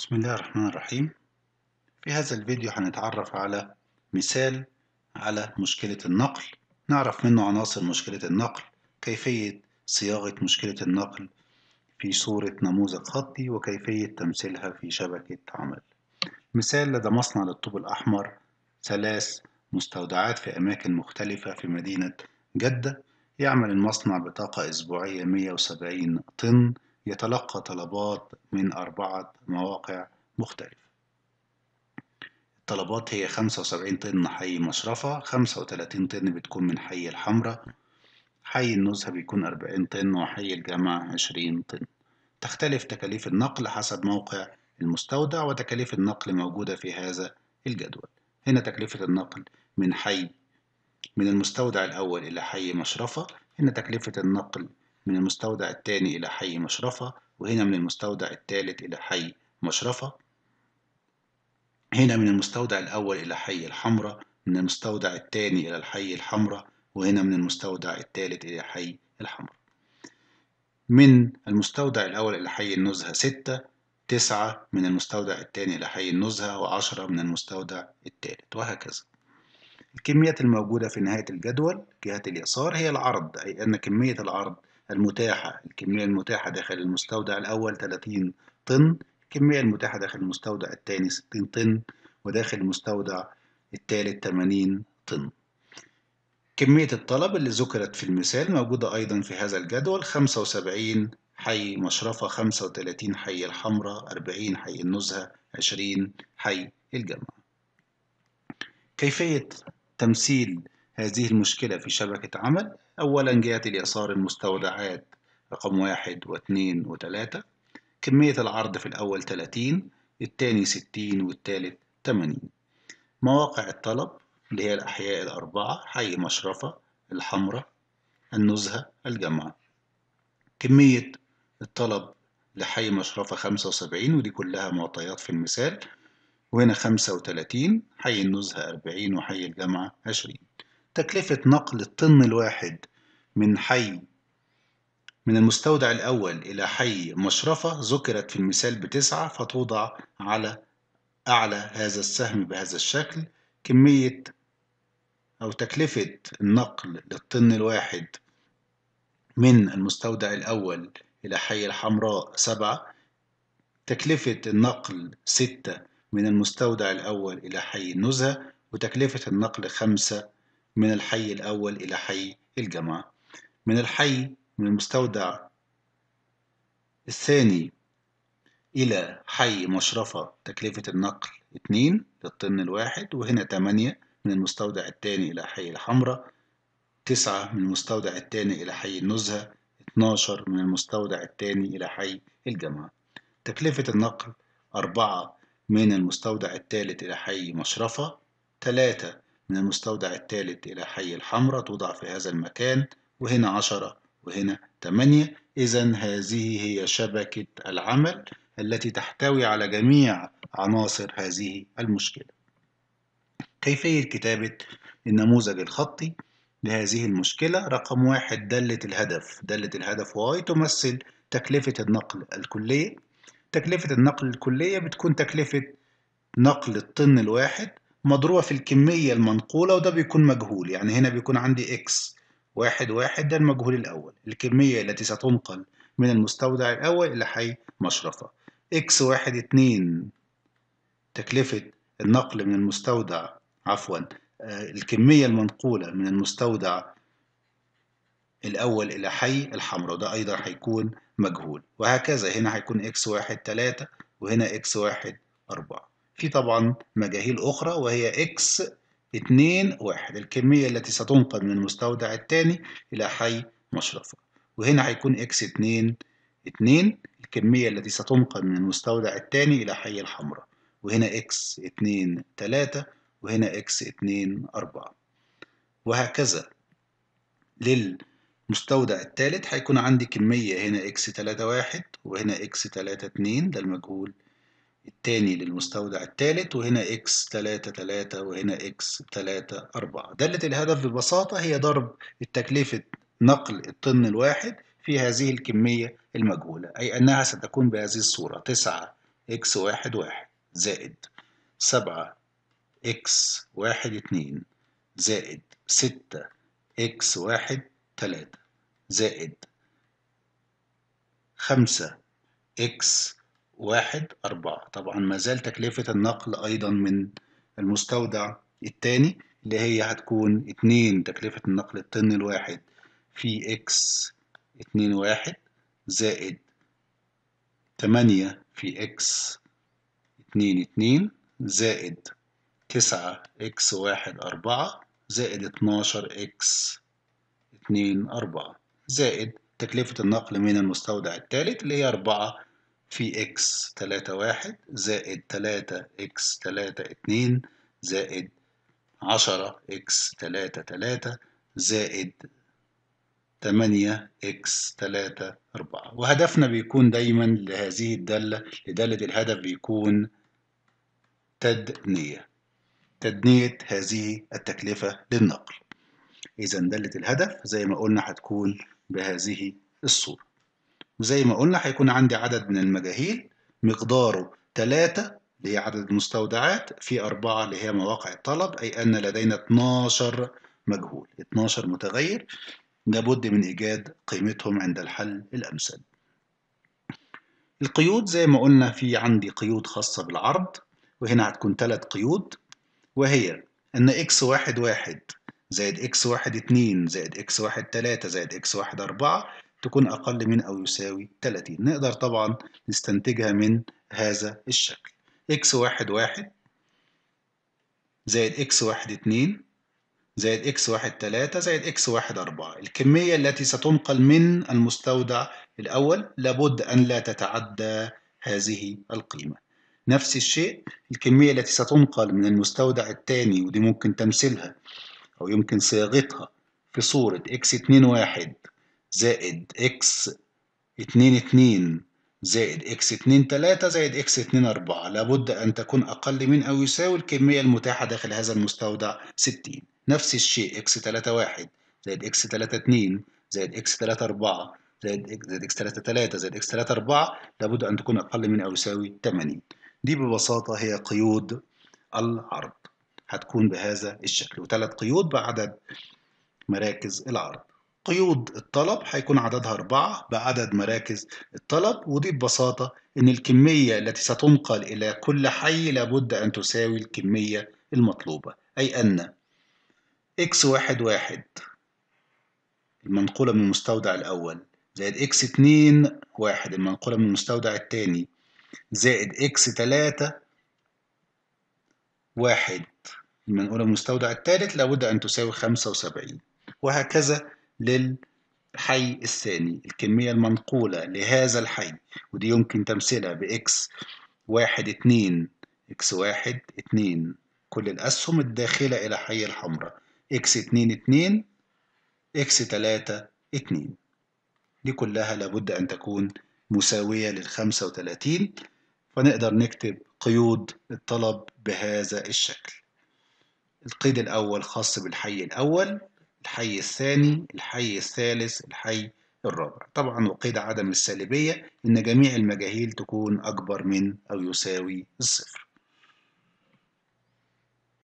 بسم الله الرحمن الرحيم في هذا الفيديو هنتعرف على مثال على مشكلة النقل نعرف منه عناصر مشكلة النقل كيفية صياغة مشكلة النقل في صورة نموذج خطي وكيفية تمثيلها في شبكة عمل مثال لدى مصنع للطوب الأحمر ثلاث مستودعات في أماكن مختلفة في مدينة جدة يعمل المصنع بطاقة أسبوعية 170 طن يتلقى طلبات من أربعة مواقع مختلفة الطلبات هي 75 طن حي مشرفة 35 طن بتكون من حي الحمرة حي النزهة بيكون 40 طن وحي الجامعة 20 طن تختلف تكاليف النقل حسب موقع المستودع وتكاليف النقل موجودة في هذا الجدول هنا تكلفة النقل من حي من المستودع الأول إلى حي مشرفة هنا تكلفة النقل من المستودع الثاني إلى حي مشرفة وهنا من المستودع الثالث إلى حي مشرفة هنا من المستودع الأول إلى حي الحمرة من المستودع الثاني إلى الحي الحمرة وهنا من المستودع الثالث إلى حي الحمرة من المستودع الأول إلى حي النزهة ستة تسعة من المستودع الثاني إلى حي النزهة وعشرة من المستودع الثالث وهكذا الكميات الموجودة في نهاية الجدول جهة اليسار هي العرض أي أن كمية العرض المتاحة الكمية المتاحة داخل المستودع الأول 30 طن الكمية المتاحة داخل المستودع الثاني 60 طن وداخل المستودع الثالث 80 طن كمية الطلب اللي ذكرت في المثال موجودة أيضا في هذا الجدول 75 حي مشرفة 35 حي الحمراء 40 حي النزهة 20 حي الجامعة كيفية تمثيل هذه المشكلة في شبكة عمل أولا جهة اليسار المستودعات رقم واحد واثنين وتلاتة كمية العرض في الأول تلاتين التاني ستين والتالت تمانين مواقع الطلب اللي هي الأحياء الأربعة حي مشرفة الحمرة النزهة الجامعة كمية الطلب لحي مشرفة خمسة وسبعين ودي كلها معطيات في المثال وهنا خمسة وتلاتين حي النزهة أربعين وحي الجامعة عشرين تكلفة نقل الطن الواحد من حي من المستودع الأول إلى حي مشرفة ذكرت في المثال بتسعة فتوضع على أعلى هذا السهم بهذا الشكل كمية أو تكلفة النقل للطن الواحد من المستودع الأول إلى حي الحمراء سبعة تكلفة النقل ستة من المستودع الأول إلى حي النزهة وتكلفة النقل خمسة من الحي الأول إلى حي الجامعة من الحي من المستودع الثاني إلى حي مشرفة تكلفة النقل اتنين للطن الواحد وهنا تمانية من المستودع الثاني إلى حي الحمراء تسعة من المستودع الثاني إلى حي النزهة اتناشر من المستودع الثاني إلى حي الجامعة تكلفة النقل أربعة من المستودع الثالث إلى حي مشرفة تلاتة من المستودع الثالث إلى حي الحمراء توضع في هذا المكان وهنا 10 وهنا 8 إذا هذه هي شبكة العمل التي تحتوي على جميع عناصر هذه المشكلة كيفية كتابة النموذج الخطي لهذه المشكلة رقم واحد دالة الهدف دالة الهدف واي تمثل تكلفة النقل الكلية تكلفة النقل الكلية بتكون تكلفة نقل الطن الواحد مضروبة في الكمية المنقولة وده بيكون مجهول يعني هنا بيكون عندي اكس واحد واحد ده المجهول الأول الكمية التي ستنقل من المستودع الأول إلى حي مشرفة إكس واحد اتنين تكلفة النقل من المستودع عفوا آه، الكمية المنقولة من المستودع الأول إلى حي الحمراء ده أيضا هيكون مجهول وهكذا هنا هيكون إكس واحد تلاتة وهنا إكس واحد أربعة في طبعا مجاهيل أخرى وهي إكس اتنين واحد الكمية التي ستنقل من المستودع الثاني إلى حي مشرفة وهنا هيكون إكس اتنين اتنين الكمية التي ستنقل من المستودع الثاني إلى حي الحمراء وهنا إكس اتنين تلاتة وهنا إكس اتنين أربعة وهكذا للمستودع الثالث هيكون عندي كمية هنا إكس تلاتة واحد وهنا إكس تلاتة اتنين ده المجهول الثاني للمستودع الثالث وهنا x 3 3 وهنا x 3 4 دالة الهدف ببساطة هي ضرب التكلفة نقل الطن الواحد في هذه الكمية المجهولة أي أنها ستكون بهذه الصورة 9 x 1 1 زائد 7 x 1 2 زائد 6 x 1 3 زائد 5 x واحد أربعة طبعا ما زال تكلفة النقل أيضا من المستودع التاني اللي هي هتكون اتنين تكلفة النقل الطن الواحد في إكس اتنين واحد زائد تمانية في إكس اتنين اتنين زائد تسعة إكس واحد أربعة زائد اتناشر إكس اتنين أربعة زائد تكلفة النقل من المستودع الثالث اللي هي أربعة في x 3 1 زائد 3 x 3 2 زائد 10 x 3 3 زائد 8 x 3 4 وهدفنا بيكون دايما لهذه الدالة لدالة الهدف بيكون تدنية تدنية هذه التكلفة للنقل إذا دالة الهدف زي ما قلنا هتكون بهذه الصورة وزي ما قلنا هيكون عندي عدد من المجاهيل مقداره 3 اللي هي عدد المستودعات في 4 اللي هي مواقع الطلب أي أن لدينا 12 مجهول 12 متغير لابد من إيجاد قيمتهم عند الحل الأمثل القيود زي ما قلنا في عندي قيود خاصة بالعرض وهنا هتكون ثلاث قيود وهي أن إكس واحد واحد زائد إكس واحد اتنين زائد إكس واحد تلاتة زائد إكس واحد أربعة تكون أقل من أو يساوي 30 نقدر طبعا نستنتجها من هذا الشكل x 11 زائد x 12 زائد x 13 زائد x 14 الكمية التي ستنقل من المستودع الأول لابد أن لا تتعدى هذه القيمة نفس الشيء الكمية التي ستنقل من المستودع الثاني ودي ممكن تمثيلها أو يمكن صياغتها في صورة x x21 زائد اكس اتنين اتنين زائد اكس اتنين تلاتة زائد اكس اتنين أربعة لابد أن تكون أقل من أو يساوي الكمية المتاحة داخل هذا المستودع ستين نفس الشيء اكس تلاتة واحد زائد اكس تلاتة اتنين زائد اكس تلاتة أربعة زائد اكس تلاتة تلاتة زائد اكس تلاتة أربعة لابد أن تكون أقل من أو يساوي تمانين دي ببساطة هي قيود العرض هتكون بهذا الشكل وثلاث قيود بعدد مراكز العرض قيود الطلب هيكون عددها أربعة بعدد مراكز الطلب ودي ببساطة إن الكمية التي ستنقل إلى كل حي لابد أن تساوي الكمية المطلوبة أي أن x واحد واحد المنقولة من المستودع الأول زائد x اتنين واحد المنقولة من المستودع الثاني زائد x تلاتة واحد المنقولة من المستودع الثالث لابد أن تساوي خمسة وسبعين وهكذا للحي الثاني الكمية المنقولة لهذا الحي ودي يمكن تمثيلها بإكس واحد اتنين إكس واحد اتنين كل الأسهم الداخلة إلى حي الحمراء إكس اتنين اتنين إكس تلاتة اتنين دي كلها لابد أن تكون مساوية للخمسة وتلاتين فنقدر نكتب قيود الطلب بهذا الشكل القيد الأول خاص بالحي الأول الحي الثاني الحي الثالث الحي الرابع طبعا وقيد عدم السالبية إن جميع المجاهيل تكون أكبر من أو يساوي الصفر